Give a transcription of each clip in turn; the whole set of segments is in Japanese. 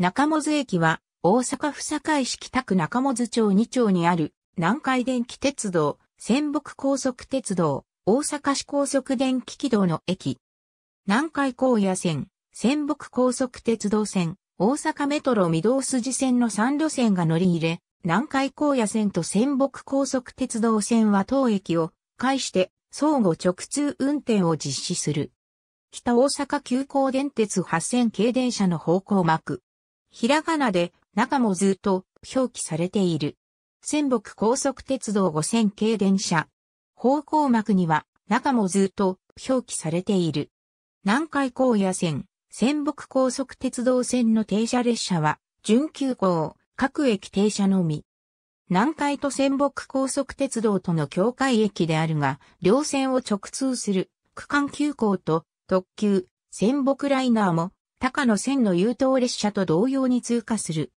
中本駅は、大阪府堺市北区中本町2丁にある、南海電気鉄道、仙北高速鉄道、大阪市高速電気軌道の駅。南海高野線、仙北高速鉄道線、大阪メトロ御堂筋線の3路線が乗り入れ、南海高野線と仙北高速鉄道線は当駅を介して相互直通運転を実施する。北大阪急行電鉄8000系電車の方向幕、ひらがなで中もずっと表記されている。仙北高速鉄道5000系電車。方向幕には中もずっと表記されている。南海高野線、仙北高速鉄道線の停車列車は、準急行、各駅停車のみ。南海と仙北高速鉄道との境界駅であるが、両線を直通する区間急行と特急、仙北ライナーも高野線の優等列車と同様に通過する。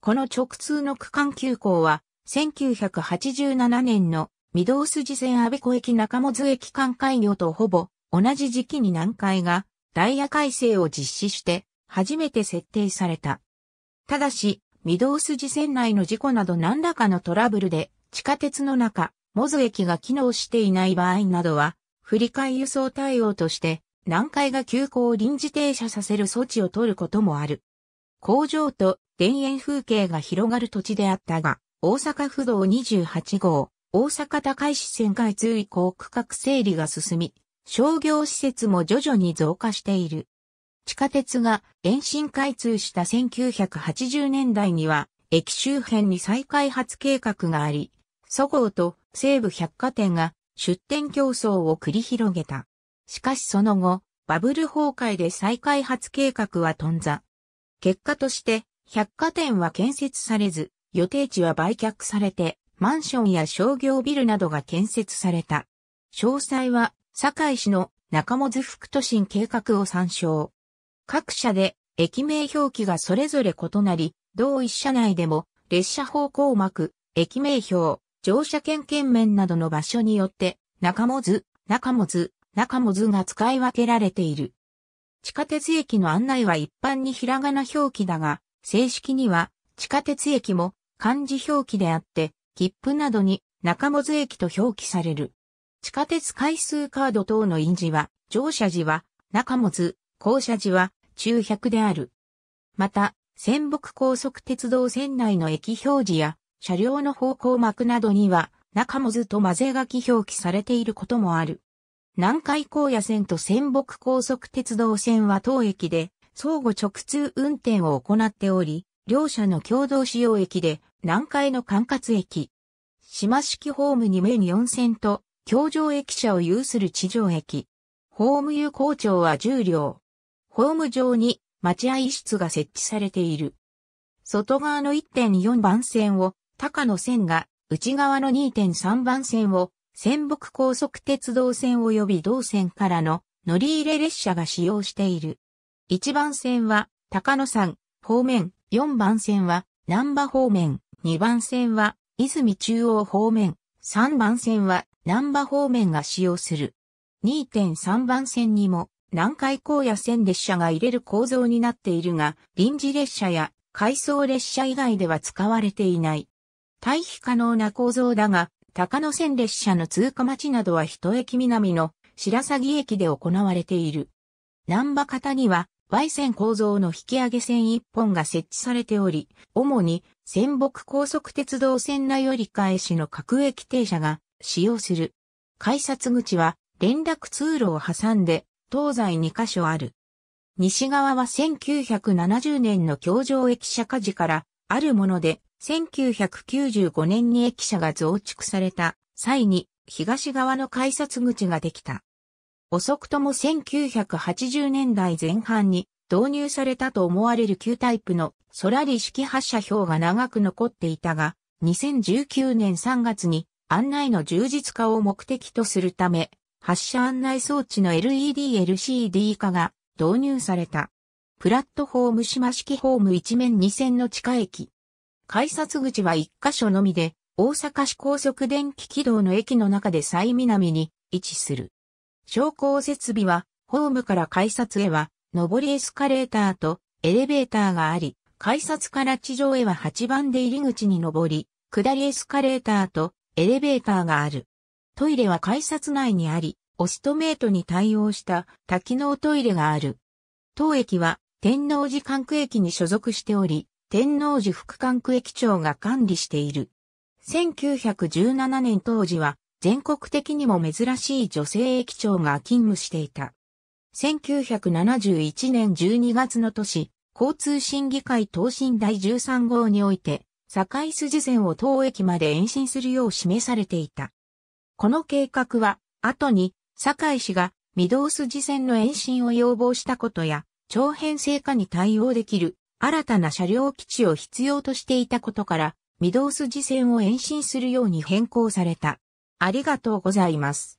この直通の区間急行は、1987年の御堂筋線安倍湖駅中本駅間開業とほぼ同じ時期に南海がダイヤ改正を実施して初めて設定された。ただし、御堂筋線内の事故など何らかのトラブルで地下鉄の中、モズ駅が機能していない場合などは、振り替え輸送対応として南海が急行を臨時停車させる措置を取ることもある。工場と田園風景が広がる土地であったが、大阪府道28号、大阪高石線開通以降区画整理が進み、商業施設も徐々に増加している。地下鉄が延伸開通した1980年代には、駅周辺に再開発計画があり、そごうと西武百貨店が出店競争を繰り広げた。しかしその後、バブル崩壊で再開発計画は頓挫。結果として、百貨店は建設されず、予定地は売却されて、マンションや商業ビルなどが建設された。詳細は、堺市の中本副都心計画を参照。各社で駅名表記がそれぞれ異なり、同一社内でも列車方向幕、駅名表、乗車券券面などの場所によって、中本、中本、中も図が使い分けられている。地下鉄駅の案内は一般にひらがな表記だが、正式には地下鉄駅も漢字表記であって、切符などに中もず駅と表記される。地下鉄回数カード等の印字は、乗車時は中もず、降車時は中百である。また、仙北高速鉄道線内の駅表示や車両の方向幕などには中もずと混ぜ書き表記されていることもある。南海高野線と仙北高速鉄道線は当駅で相互直通運転を行っており、両社の共同使用駅で南海の管轄駅、島式ホーム2面4線と、橋上駅舎を有する地上駅。ホーム有効長は10両。ホーム上に待合室が設置されている。外側の1.4番線を高野線が、内側の2.3番線を仙北高速鉄道線及び同線からの乗り入れ列車が使用している。1番線は高野山方面、4番線は南波方面、2番線は泉中央方面、3番線は南波方面が使用する。2.3番線にも南海高野線列車が入れる構造になっているが、臨時列車や回送列車以外では使われていない。対比可能な構造だが、高野線列車の通過待ちなどは一駅南の白鷺駅で行われている。南波方には、Y 線構造の引き上げ線一本が設置されており、主に仙北高速鉄道線内折り返しの各駅停車が使用する。改札口は連絡通路を挟んで東西2カ所ある。西側は1970年の京上駅舎火事からあるもので1995年に駅舎が増築された際に東側の改札口ができた。遅くとも1980年代前半に導入されたと思われる旧タイプのソラリ式発車表が長く残っていたが、2019年3月に案内の充実化を目的とするため、発車案内装置の LED-LCD 化が導入された。プラットフォーム島式ホーム一面2線の地下駅、改札口は一箇所のみで、大阪市高速電気軌道の駅の中で最南に位置する。昇降設備は、ホームから改札へは、上りエスカレーターとエレベーターがあり、改札から地上へは8番で入り口に上り、下りエスカレーターとエレベーターがある。トイレは改札内にあり、オストメートに対応した多機能トイレがある。当駅は天王寺管区駅に所属しており、天王寺副管区駅長が管理している。1917年当時は全国的にも珍しい女性駅長が勤務していた。1971年12月の年、交通審議会答申第13号において、堺筋線を当駅まで延伸するよう示されていた。この計画は、後に、堺市が御堂筋線の延伸を要望したことや、長編成果に対応できる新たな車両基地を必要としていたことから、御堂筋線を延伸するように変更された。ありがとうございます。